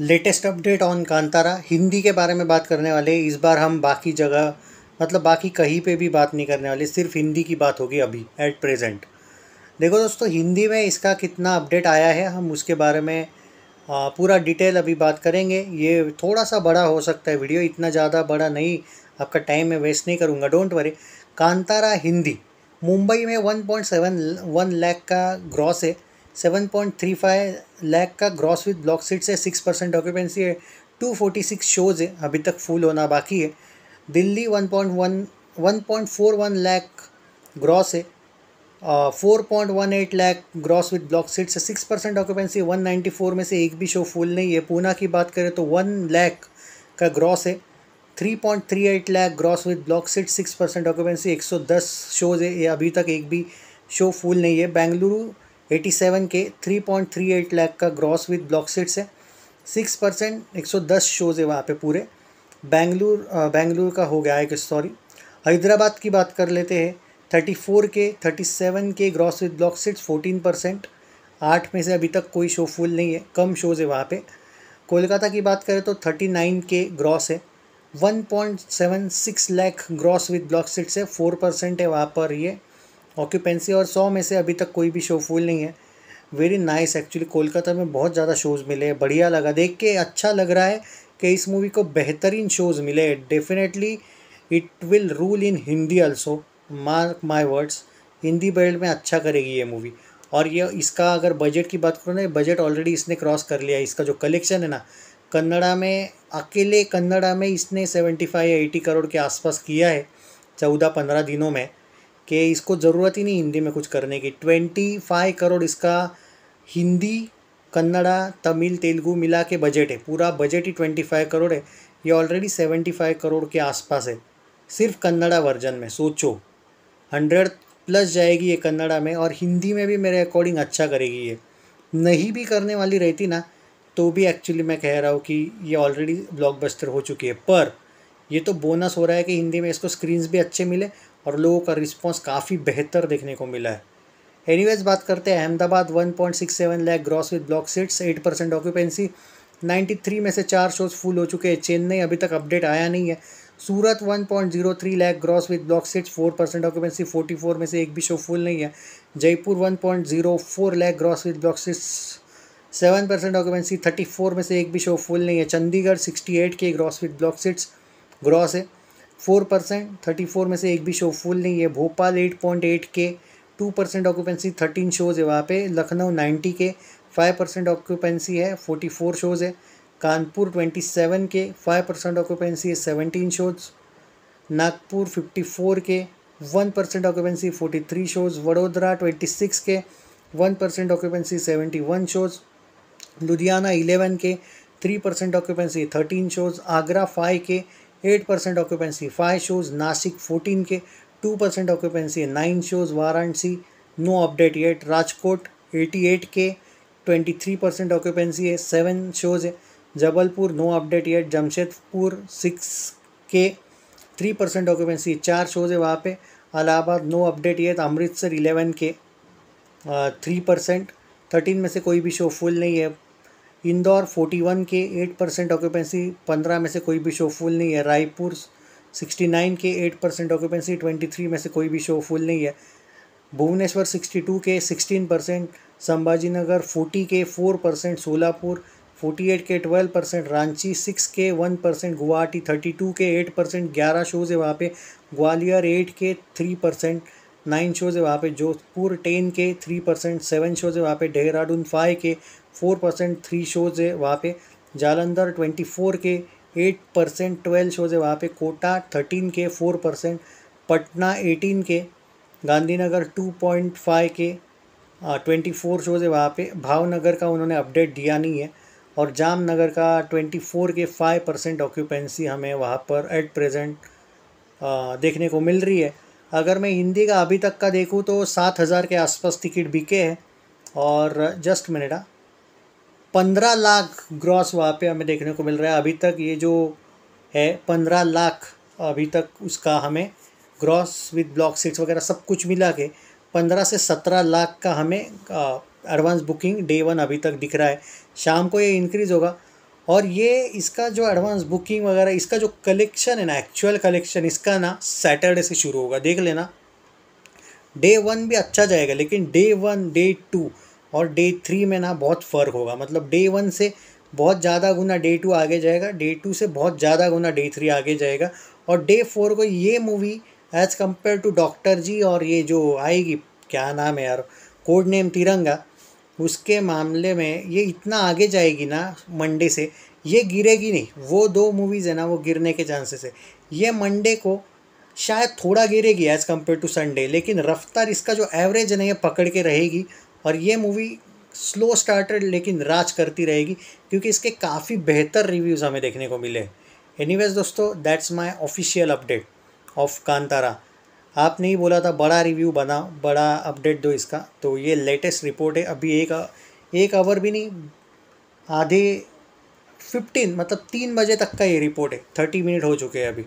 Latest update on Kantara Hindi के बारे में बात करने वाले इस बार हम बाकी जगह मतलब बाकी कहीं पे भी बात नहीं करने वाले सिर्फ हिंदी की बात होगी अभी एट प्रेजेंट देखो दोस्तों हिंदी में इसका कितना अपडेट आया है हम उसके बारे में पूरा डिटेल अभी बात करेंगे ये थोड़ा सा बड़ा हो सकता है वीडियो इतना ज़्यादा बड़ा नहीं आपका टाइम मैं वेस्ट नहीं करूँगा डोंट वरी कांतारा हिंदी मुंबई में सेवन वन लैख का ग्रॉस है 7.35 लाख का ग्रॉस विद ब्लॉक सीट्स है सिक्स परसेंट ऑक्यूपेंसी है 246 शोज़ है अभी तक फुल होना बाकी है दिल्ली 1.1 1.41 लाख ग्रॉस है four point one eight lakh gross with block seats six percent occupancy one ninety four में से एक भी शो फुल नहीं है पूना की बात करें तो वन लैख का ग्रॉस है three point three eight lakh gross with block seat six percent occupancy एक सौ दस शोज़ है ये अभी तक एक भी शो फुल नहीं है Bengaluru eighty seven K three three point eight lakh का ग्रॉस विद ब्लॉक सीट्स है सिक्स परसेंट एक सौ दस शोज़ है वहाँ पे पूरे बेंगलुर बेंगलुरु का हो गया है कि सॉरी हैदराबाद की बात कर लेते हैं thirty four K thirty seven K gross with block seats fourteen percent आठ में से अभी तक कोई शो फुल नहीं है कम शोज़ है वहाँ पर कोलकाता की बात करें तो थर्टी नाइन के ग्रॉस है one point seven six lakh gross with block seats है फोर परसेंट है वहाँ पर ये ऑक्यूपेंसी और सौ में से अभी तक कोई भी शो फुल नहीं है वेरी नाइस एक्चुअली कोलकाता में बहुत ज़्यादा शोज़ मिले बढ़िया लगा देख के अच्छा लग रहा है कि इस मूवी को बेहतरीन शोज़ मिले definitely it will rule in Hindi also mark my words Hindi belt में अच्छा करेगी ये मूवी और ये इसका अगर बजट की बात करो ना बजट ऑलरेडी इसने क्रॉस कर लिया इसका जो कलेक्शन है ना कन्नड़ा में अकेले कन्नड़ा में इसने सेवेंटी फाइव एटी करोड़ के आसपास किया है चौदह पंद्रह दिनों में कि इसको ज़रूरत ही नहीं हिंदी में कुछ करने की ट्वेंटी फाइव करोड़ इसका हिंदी कन्नड़ा तमिल तेलुगू मिला के बजट है पूरा बजट ही ट्वेंटी फाइव करोड़ है ये ऑलरेडी सेवेंटी फाइव करोड़ के आसपास है सिर्फ कन्नड़ा वर्जन में सोचो हंड्रेड प्लस जाएगी ये कन्नड़ा में और हिंदी में भी मेरे अकॉर्डिंग अच्छा करेगी ये नहीं भी करने वाली रहती ना तो भी एक्चुअली मैं कह रहा हूँ कि ये ऑलरेडी ब्लॉकबस्टर हो चुकी है पर ये तो बोनस हो रहा है कि हिंदी में इसको स्क्रीन्स भी अच्छे मिले और लोगों का रिस्पॉन्स काफ़ी बेहतर देखने को मिला है एनीवेज बात करते हैं Ahmedabad 1.67 lakh gross with block seats 8 percent occupancy 93 में से चार शोज फुल हो चुके हैं चेन्नई अभी तक अपडेट आया नहीं है Surat 1.03 lakh gross with block seats 4 percent occupancy 44 में से एक भी शो फुल नहीं है Jaipur 1.04 lakh gross with block seats seven percent occupancy thirty four में से एक भी शो फुल नहीं है Chandigarh sixty eight K gross with block seats gross है फोर परसेंट थर्टी फोर में से एक भी शो फुल नहीं है भोपाल एट पॉइंट एट के two percent occupancy thirteen shows है वहाँ पे Lucknow ninety K five percent occupancy है फोर्टी फोर शोज़ है Kanpur twenty seven K five percent occupancy है seventeen shows Nagpur fifty four K one percent occupancy forty three shows Vadodara twenty six K one percent occupancy seventy one shows Ludhiana eleven K three percent occupancy thirteen shows Agra five K eight percent occupancy five shows Nashik fourteen K two percent occupancy nine shows Varanasi no update yet Rajkot eighty eight K twenty three percent occupancy है seven shows है Jabalpur no update yet Jamshedpur six K three percent occupancy चार shows है वहाँ पे Allahabad no update yet Amritsar eleven K three percent thirteen में से कोई भी शो फुल नहीं है इंदौर 41 के 8 परसेंट ऑक्यूपेंसी 15 में से कोई भी शो फुल नहीं है रायपुर 69 के 8 परसेंट ऑक्यूपेंसी 23 में से कोई भी शो फुल नहीं है भुवनेश्वर 62 के 16 परसेंट संभाजी नगर फोर्टी के 4 परसेंट सोलापुर 48 के 12 परसेंट रांची 6 के 1 परसेंट गुवाहाटी 32 के 8 परसेंट ग्यारह शोज़ है वहाँ पे ग्वालियर 8 के 3 परसेंट नाइन शोज़ है वहाँ पे Jodhpur ten K three percent seven shows है वहाँ पे Dehradun five K four percent three shows है वहाँ पे Jalandhar twenty four K eight percent twelve shows है वहाँ पे Kota thirteen K four percent Patna eighteen K Gandhinagar two point five K twenty four shows है वहाँ पे भावनगर का उन्होंने अपडेट दिया नहीं है और जामनगर का twenty four K five percent occupancy हमें वहाँ पर एट प्रेजेंट देखने को मिल रही है अगर मैं हिंदी का अभी तक का देखूँ तो सात हज़ार के आसपास टिकट बिके हैं और जस्ट मिनट हाँ। पंद्रह लाख ग्रॉस वहाँ पे हमें देखने को मिल रहा है अभी तक ये जो है पंद्रह लाख अभी तक उसका हमें ग्रॉस विद ब्लॉक सीट्स वगैरह सब कुछ मिला के पंद्रह से सत्रह लाख का हमें एडवांस बुकिंग डे वन अभी तक दिख रहा है शाम को ये इंक्रीज़ होगा और ये इसका जो एडवांस बुकिंग वगैरह इसका जो कलेक्शन है ना एक्चुअल कलेक्शन इसका ना सैटरडे से शुरू होगा देख लेना डे वन भी अच्छा जाएगा लेकिन डे वन डे टू और डे थ्री में ना बहुत फ़र्क होगा मतलब डे वन से बहुत ज़्यादा गुना डे टू आगे जाएगा डे टू से बहुत ज़्यादा गुना डे थ्री आगे जाएगा और डे फोर को ये movie as compared to Doctor G और ये जो आएगी क्या नाम है यार कोड नेम तिरंगा उसके मामले में ये इतना आगे जाएगी ना मंडे से ये गिरेगी नहीं वो दो मूवीज़ है ना वो गिरने के चांसेस है ये मंडे को शायद थोड़ा गिरेगी एज़ कम्पेयर टू संडे लेकिन रफ्तार इसका जो एवरेज है ना ये पकड़ के रहेगी और ये मूवी स्लो स्टार्टर लेकिन राज करती रहेगी क्योंकि इसके काफ़ी बेहतर रिव्यूज़ हमें देखने को मिले एनीवेज दोस्तों that's my official update of Kantara आपने ही बोला था बड़ा रिव्यू बना बड़ा अपडेट दो इसका तो ये लेटेस्ट रिपोर्ट है अभी एक एक आवर भी नहीं आधे फिफ्टीन मतलब तीन बजे तक का ये रिपोर्ट है थर्टी मिनट हो चुके हैं अभी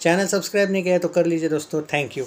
चैनल सब्सक्राइब नहीं किया तो कर लीजिए दोस्तों थैंक यू